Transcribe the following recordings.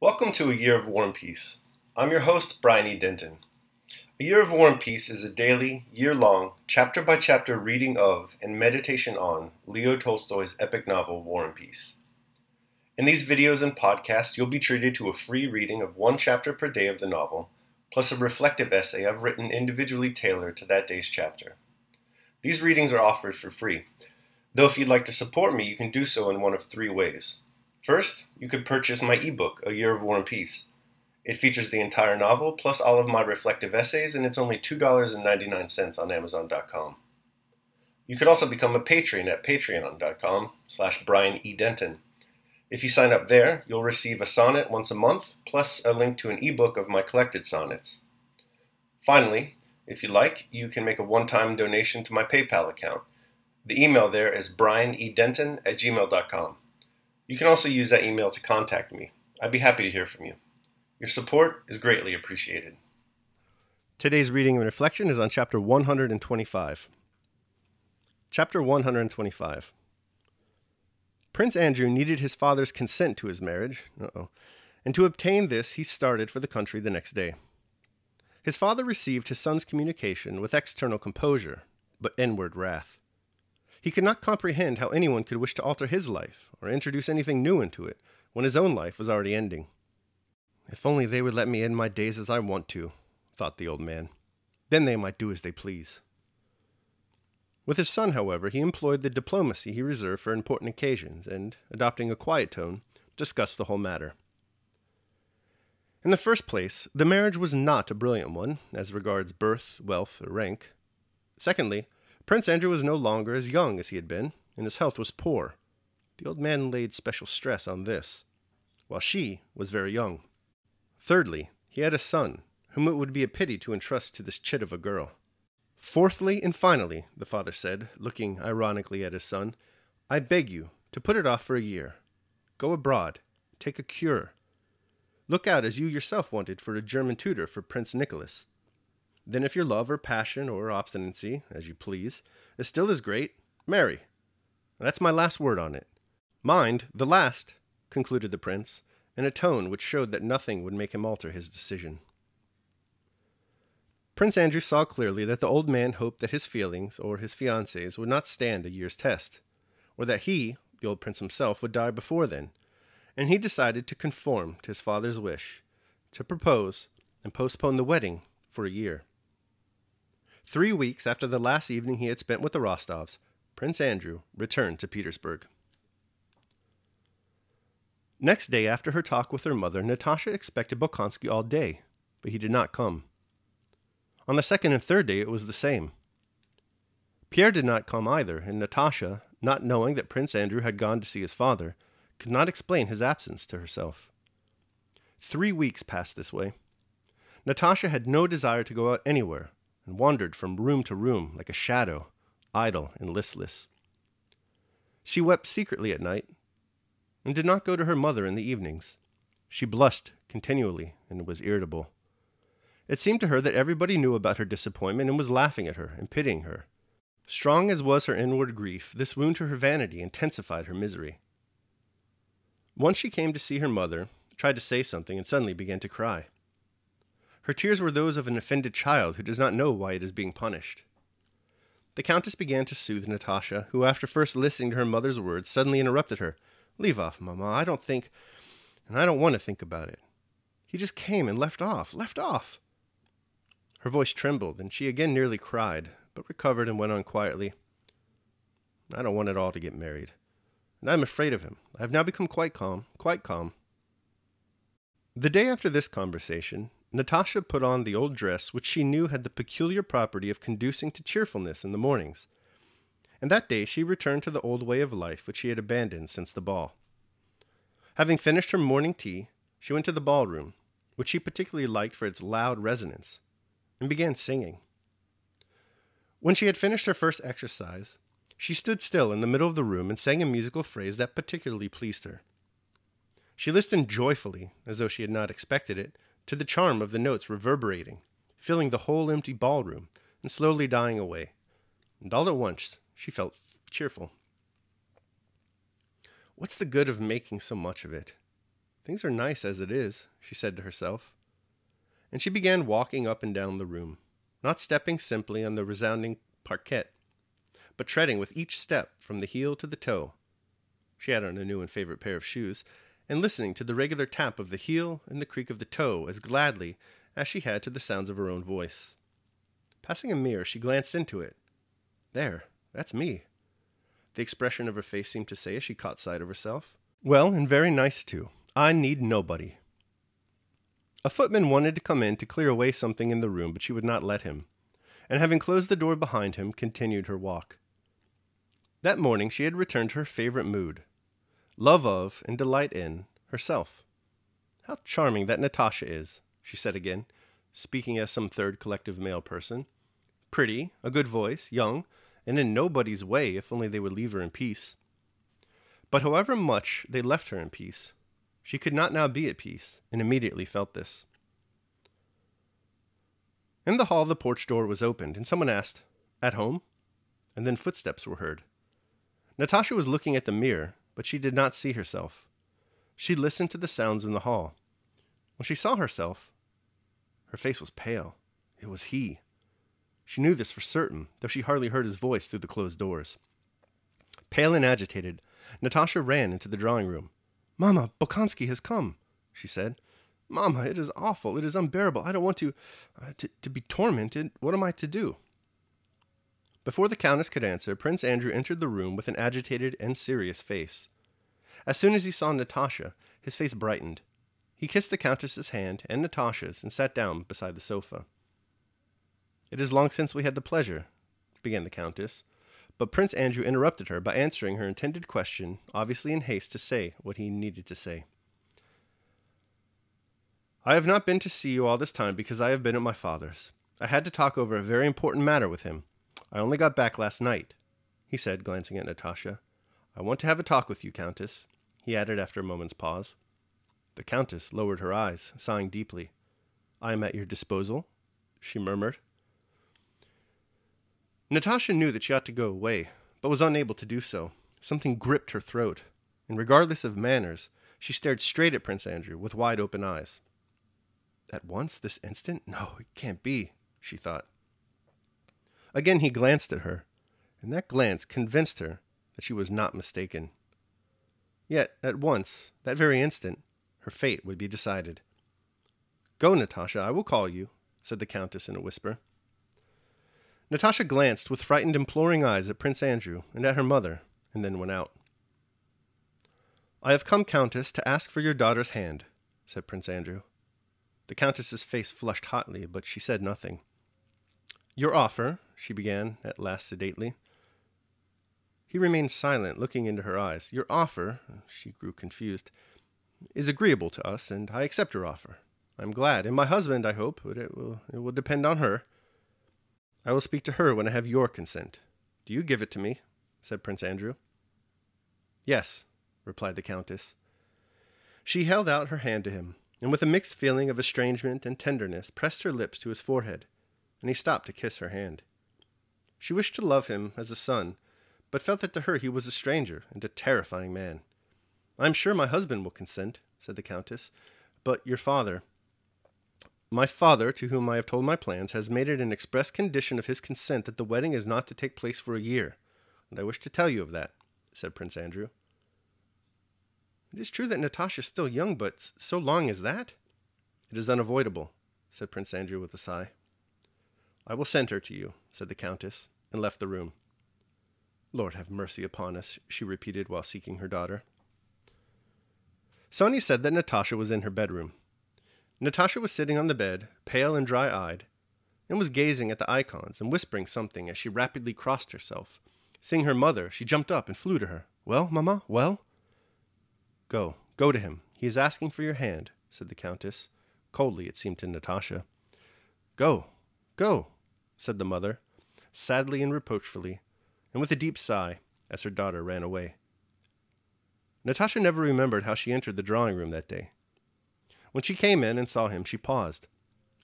Welcome to A Year of War and Peace. I'm your host, Brian E. Denton. A Year of War and Peace is a daily, year long, chapter by chapter reading of and meditation on Leo Tolstoy's epic novel, War and Peace. In these videos and podcasts, you'll be treated to a free reading of one chapter per day of the novel, plus a reflective essay I've written individually tailored to that day's chapter. These readings are offered for free, though if you'd like to support me, you can do so in one of three ways. First, you could purchase my ebook, A Year of War and Peace. It features the entire novel plus all of my reflective essays, and it's only $2.99 on Amazon.com. You could also become a patron at patreon.com slash Brian E. Denton. If you sign up there, you'll receive a sonnet once a month, plus a link to an ebook of my collected sonnets. Finally, if you like, you can make a one-time donation to my PayPal account. The email there is brianedenton at gmail.com. You can also use that email to contact me. I'd be happy to hear from you. Your support is greatly appreciated. Today's reading and reflection is on chapter 125. Chapter 125 Prince Andrew needed his father's consent to his marriage, uh-oh, and to obtain this he started for the country the next day. His father received his son's communication with external composure, but inward wrath. He could not comprehend how anyone could wish to alter his life, or introduce anything new into it, when his own life was already ending. If only they would let me end my days as I want to, thought the old man. Then they might do as they please. With his son, however, he employed the diplomacy he reserved for important occasions, and, adopting a quiet tone, discussed the whole matter. In the first place, the marriage was not a brilliant one, as regards birth, wealth, or rank. Secondly, Prince Andrew was no longer as young as he had been, and his health was poor. The old man laid special stress on this, while she was very young. Thirdly, he had a son, whom it would be a pity to entrust to this chit of a girl. Fourthly and finally, the father said, looking ironically at his son, I beg you to put it off for a year. Go abroad, take a cure. Look out as you yourself wanted for a German tutor for Prince Nicholas. Then, if your love or passion or obstinacy, as you please, is still as great, marry. That's my last word on it. Mind, the last, concluded the prince, in a tone which showed that nothing would make him alter his decision. Prince Andrew saw clearly that the old man hoped that his feelings or his fiancee's would not stand a year's test, or that he, the old prince himself, would die before then, and he decided to conform to his father's wish, to propose and postpone the wedding for a year. Three weeks after the last evening he had spent with the Rostovs, Prince Andrew returned to Petersburg. Next day, after her talk with her mother, Natasha expected Bolkonsky all day, but he did not come. On the second and third day, it was the same. Pierre did not come either, and Natasha, not knowing that Prince Andrew had gone to see his father, could not explain his absence to herself. Three weeks passed this way. Natasha had no desire to go out anywhere, and wandered from room to room like a shadow, idle and listless. She wept secretly at night, and did not go to her mother in the evenings. She blushed continually and was irritable. It seemed to her that everybody knew about her disappointment and was laughing at her and pitying her. Strong as was her inward grief, this wound to her vanity intensified her misery. Once she came to see her mother, tried to say something, and suddenly began to cry. Her tears were those of an offended child who does not know why it is being punished. The Countess began to soothe Natasha, who, after first listening to her mother's words, suddenly interrupted her. Leave off, Mamma. I don't think. And I don't want to think about it. He just came and left off, left off. Her voice trembled, and she again nearly cried, but recovered and went on quietly. I don't want at all to get married. And I'm afraid of him. I have now become quite calm, quite calm. The day after this conversation, Natasha put on the old dress, which she knew had the peculiar property of conducing to cheerfulness in the mornings. And that day she returned to the old way of life which she had abandoned since the ball. Having finished her morning tea, she went to the ballroom, which she particularly liked for its loud resonance, and began singing. When she had finished her first exercise, she stood still in the middle of the room and sang a musical phrase that particularly pleased her. She listened joyfully, as though she had not expected it, to the charm of the notes reverberating, filling the whole empty ballroom, and slowly dying away. And all at once, she felt cheerful. What's the good of making so much of it? Things are nice as it is, she said to herself. And she began walking up and down the room, not stepping simply on the resounding parquet, but treading with each step from the heel to the toe. She had on a new and favorite pair of shoes, and listening to the regular tap of the heel and the creak of the toe as gladly as she had to the sounds of her own voice. Passing a mirror, she glanced into it. There, that's me. The expression of her face seemed to say as she caught sight of herself. Well, and very nice too. I need nobody. A footman wanted to come in to clear away something in the room, but she would not let him, and having closed the door behind him, continued her walk. That morning she had returned to her favorite mood, love of, and delight in herself. How charming that Natasha is, she said again, speaking as some third collective male person. Pretty, a good voice, young, and in nobody's way if only they would leave her in peace. But however much they left her in peace, she could not now be at peace, and immediately felt this. In the hall, the porch door was opened, and someone asked, At home? And then footsteps were heard. Natasha was looking at the mirror but she did not see herself. She listened to the sounds in the hall. When she saw herself, her face was pale. It was he. She knew this for certain, though she hardly heard his voice through the closed doors. Pale and agitated, Natasha ran into the drawing room. Mamma, Bolkonski has come, she said. Mamma, it is awful. It is unbearable. I don't want to, uh, to, to be tormented. What am I to do? Before the Countess could answer, Prince Andrew entered the room with an agitated and serious face. As soon as he saw Natasha, his face brightened. He kissed the Countess's hand and Natasha's and sat down beside the sofa. It is long since we had the pleasure, began the Countess, but Prince Andrew interrupted her by answering her intended question, obviously in haste to say what he needed to say. I have not been to see you all this time because I have been at my father's. I had to talk over a very important matter with him, I only got back last night, he said, glancing at Natasha. I want to have a talk with you, Countess, he added after a moment's pause. The Countess lowered her eyes, sighing deeply. I am at your disposal, she murmured. Natasha knew that she ought to go away, but was unable to do so. Something gripped her throat, and regardless of manners, she stared straight at Prince Andrew with wide open eyes. At once, this instant? No, it can't be, she thought. Again he glanced at her, and that glance convinced her that she was not mistaken. Yet, at once, that very instant, her fate would be decided. Go, Natasha, I will call you, said the Countess in a whisper. Natasha glanced with frightened, imploring eyes at Prince Andrew and at her mother, and then went out. I have come, Countess, to ask for your daughter's hand, said Prince Andrew. The Countess's face flushed hotly, but she said nothing. Your offer, she began at last sedately. He remained silent, looking into her eyes. Your offer, she grew confused, is agreeable to us, and I accept your offer. I'm glad, and my husband, I hope, but it will, it will depend on her. I will speak to her when I have your consent. Do you give it to me? said Prince Andrew. Yes, replied the Countess. She held out her hand to him, and with a mixed feeling of estrangement and tenderness pressed her lips to his forehead and he stopped to kiss her hand. She wished to love him as a son, but felt that to her he was a stranger and a terrifying man. I am sure my husband will consent, said the Countess, but your father. My father, to whom I have told my plans, has made it an express condition of his consent that the wedding is not to take place for a year, and I wish to tell you of that, said Prince Andrew. It is true that Natasha is still young, but so long as that? It is unavoidable, said Prince Andrew with a sigh. I will send her to you, said the countess, and left the room. Lord have mercy upon us, she repeated while seeking her daughter. Sonia said that Natasha was in her bedroom. Natasha was sitting on the bed, pale and dry eyed, and was gazing at the icons and whispering something as she rapidly crossed herself. Seeing her mother, she jumped up and flew to her. Well, mamma, well? Go, go to him. He is asking for your hand, said the countess, coldly it seemed to Natasha. Go, go, said the mother, sadly and reproachfully, and with a deep sigh, as her daughter ran away. Natasha never remembered how she entered the drawing room that day. When she came in and saw him, she paused.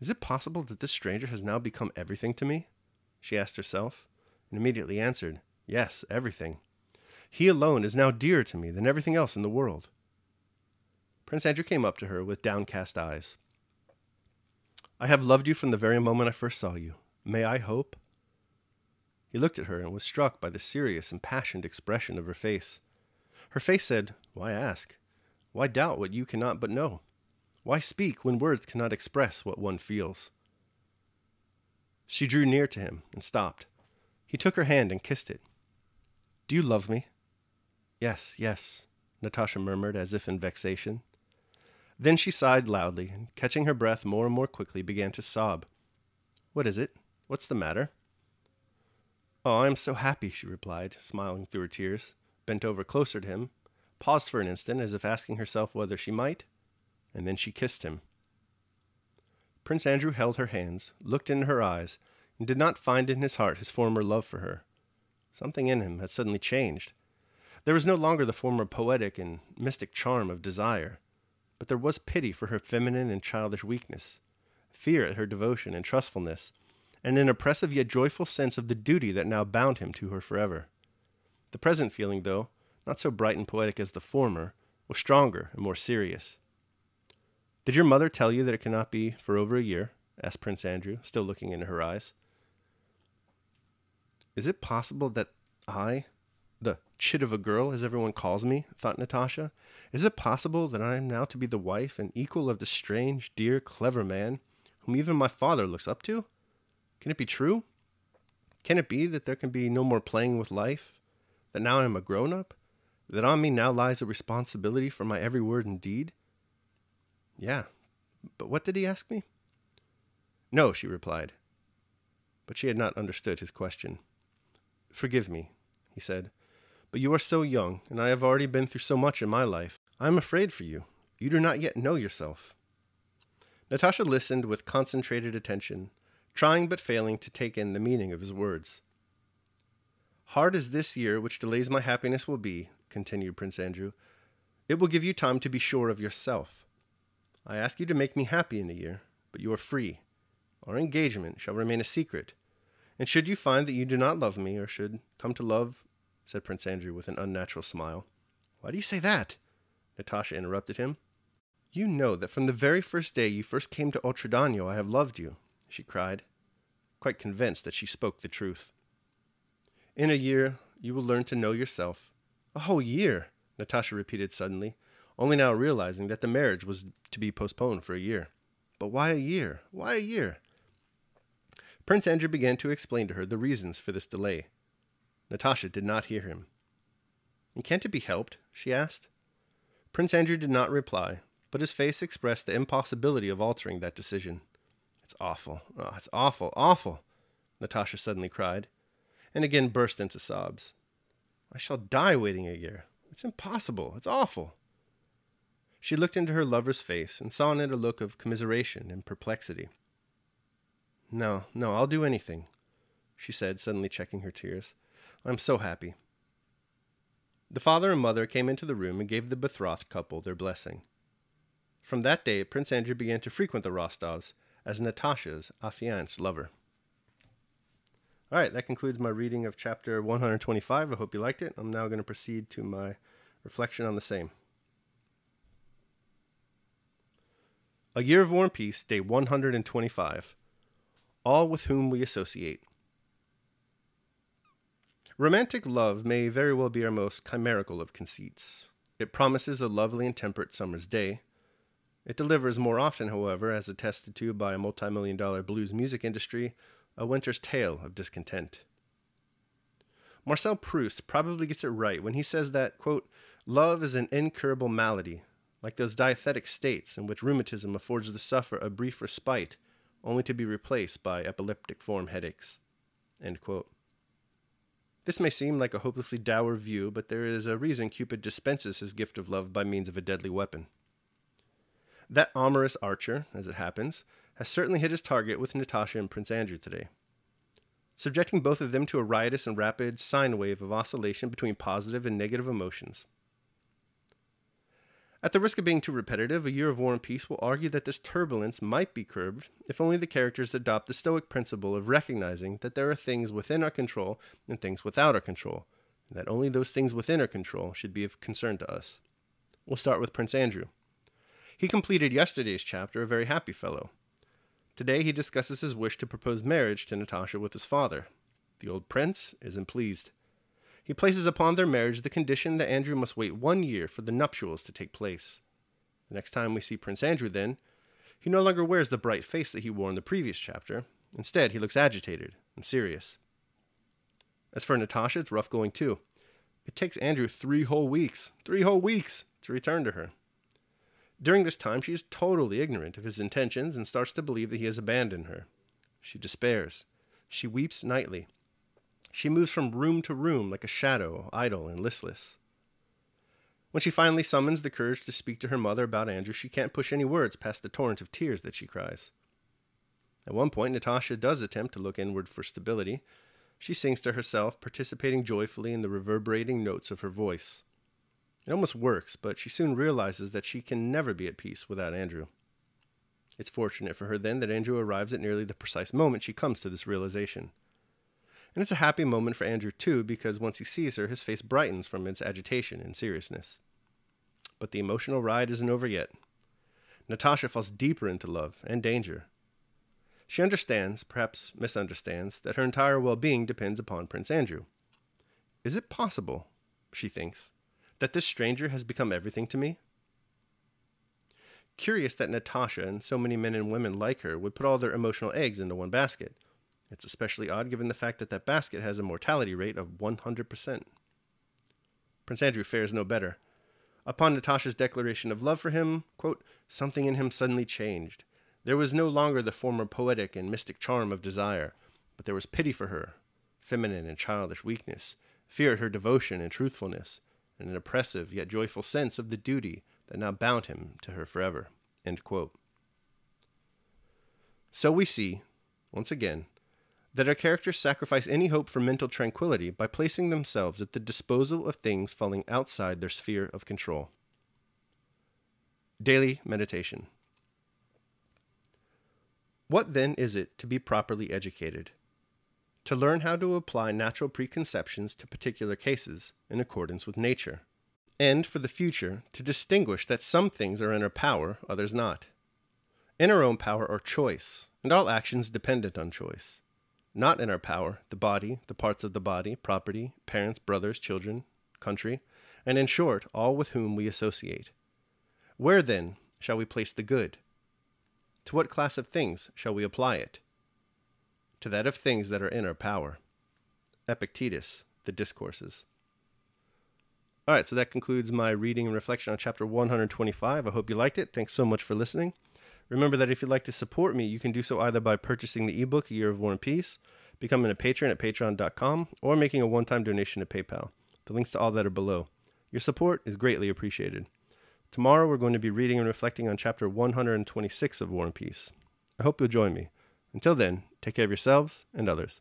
Is it possible that this stranger has now become everything to me? She asked herself, and immediately answered, Yes, everything. He alone is now dearer to me than everything else in the world. Prince Andrew came up to her with downcast eyes. I have loved you from the very moment I first saw you, May I hope? He looked at her and was struck by the serious, impassioned expression of her face. Her face said, Why ask? Why doubt what you cannot but know? Why speak when words cannot express what one feels? She drew near to him and stopped. He took her hand and kissed it. Do you love me? Yes, yes, Natasha murmured as if in vexation. Then she sighed loudly and, catching her breath more and more quickly, began to sob. What is it? What's the matter? Oh, I am so happy, she replied, smiling through her tears, bent over closer to him, paused for an instant as if asking herself whether she might, and then she kissed him. Prince Andrew held her hands, looked into her eyes, and did not find in his heart his former love for her. Something in him had suddenly changed. There was no longer the former poetic and mystic charm of desire, but there was pity for her feminine and childish weakness, fear at her devotion and trustfulness, and an oppressive yet joyful sense of the duty that now bound him to her forever. The present feeling, though, not so bright and poetic as the former, was stronger and more serious. Did your mother tell you that it cannot be for over a year? asked Prince Andrew, still looking into her eyes. Is it possible that I, the chit of a girl, as everyone calls me, thought Natasha, is it possible that I am now to be the wife and equal of the strange, dear, clever man, whom even my father looks up to? Can it be true? Can it be that there can be no more playing with life? That now I am a grown up? That on me now lies a responsibility for my every word and deed? Yeah, but what did he ask me? No, she replied. But she had not understood his question. Forgive me, he said, but you are so young, and I have already been through so much in my life. I am afraid for you. You do not yet know yourself. Natasha listened with concentrated attention, trying but failing to take in the meaning of his words. Hard as this year, which delays my happiness, will be, continued Prince Andrew, it will give you time to be sure of yourself. I ask you to make me happy in a year, but you are free. Our engagement shall remain a secret. And should you find that you do not love me, or should come to love, said Prince Andrew with an unnatural smile. Why do you say that? Natasha interrupted him. You know that from the very first day you first came to Otredano I have loved you, she cried, quite convinced that she spoke the truth. In a year, you will learn to know yourself. A whole year, Natasha repeated suddenly, only now realizing that the marriage was to be postponed for a year. But why a year? Why a year? Prince Andrew began to explain to her the reasons for this delay. Natasha did not hear him. And can't it be helped? she asked. Prince Andrew did not reply, but his face expressed the impossibility of altering that decision. It's awful. Oh, it's awful, awful, Natasha suddenly cried, and again burst into sobs. I shall die waiting a year. It's impossible. It's awful. She looked into her lover's face and saw in it a look of commiseration and perplexity. No, no, I'll do anything, she said, suddenly checking her tears. I'm so happy. The father and mother came into the room and gave the betrothed couple their blessing. From that day, Prince Andrew began to frequent the Rostovs as Natasha's affianced lover. All right, that concludes my reading of chapter 125. I hope you liked it. I'm now going to proceed to my reflection on the same. A Year of War and Peace, Day 125. All with whom we associate. Romantic love may very well be our most chimerical of conceits. It promises a lovely and temperate summer's day, it delivers more often, however, as attested to by a multi million dollar blues music industry, a winter's tale of discontent. Marcel Proust probably gets it right when he says that, quote, love is an incurable malady, like those diathetic states in which rheumatism affords the sufferer a brief respite, only to be replaced by epileptic form headaches. This may seem like a hopelessly dour view, but there is a reason Cupid dispenses his gift of love by means of a deadly weapon. That amorous archer, as it happens, has certainly hit his target with Natasha and Prince Andrew today. Subjecting both of them to a riotous and rapid sine wave of oscillation between positive and negative emotions. At the risk of being too repetitive, A Year of War and Peace will argue that this turbulence might be curbed if only the characters adopt the Stoic principle of recognizing that there are things within our control and things without our control, and that only those things within our control should be of concern to us. We'll start with Prince Andrew. He completed yesterday's chapter, A Very Happy Fellow. Today he discusses his wish to propose marriage to Natasha with his father. The old prince isn't pleased. He places upon their marriage the condition that Andrew must wait one year for the nuptials to take place. The next time we see Prince Andrew, then, he no longer wears the bright face that he wore in the previous chapter. Instead, he looks agitated and serious. As for Natasha, it's rough going too. It takes Andrew three whole weeks, three whole weeks, to return to her. During this time, she is totally ignorant of his intentions and starts to believe that he has abandoned her. She despairs. She weeps nightly. She moves from room to room like a shadow, idle and listless. When she finally summons the courage to speak to her mother about Andrew, she can't push any words past the torrent of tears that she cries. At one point, Natasha does attempt to look inward for stability. She sings to herself, participating joyfully in the reverberating notes of her voice. It almost works, but she soon realizes that she can never be at peace without Andrew. It's fortunate for her then that Andrew arrives at nearly the precise moment she comes to this realization. And it's a happy moment for Andrew, too, because once he sees her, his face brightens from its agitation and seriousness. But the emotional ride isn't over yet. Natasha falls deeper into love and danger. She understands, perhaps misunderstands, that her entire well being depends upon Prince Andrew. Is it possible, she thinks, that this stranger has become everything to me? Curious that Natasha and so many men and women like her would put all their emotional eggs into one basket. It's especially odd given the fact that that basket has a mortality rate of 100%. Prince Andrew fares no better. Upon Natasha's declaration of love for him, quote, something in him suddenly changed. There was no longer the former poetic and mystic charm of desire, but there was pity for her, feminine and childish weakness, fear at her devotion and truthfulness, and an oppressive yet joyful sense of the duty that now bound him to her forever. So we see, once again, that our characters sacrifice any hope for mental tranquility by placing themselves at the disposal of things falling outside their sphere of control. Daily Meditation What then is it to be properly educated? to learn how to apply natural preconceptions to particular cases in accordance with nature, and for the future to distinguish that some things are in our power, others not. In our own power are choice, and all actions dependent on choice. Not in our power, the body, the parts of the body, property, parents, brothers, children, country, and in short, all with whom we associate. Where, then, shall we place the good? To what class of things shall we apply it? to that of things that are in our power. Epictetus, The Discourses. All right, so that concludes my reading and reflection on chapter 125. I hope you liked it. Thanks so much for listening. Remember that if you'd like to support me, you can do so either by purchasing the ebook, A Year of War and Peace, becoming a patron at patreon.com, or making a one time donation to PayPal. The links to all that are below. Your support is greatly appreciated. Tomorrow, we're going to be reading and reflecting on chapter 126 of War and Peace. I hope you'll join me. Until then, take care of yourselves and others.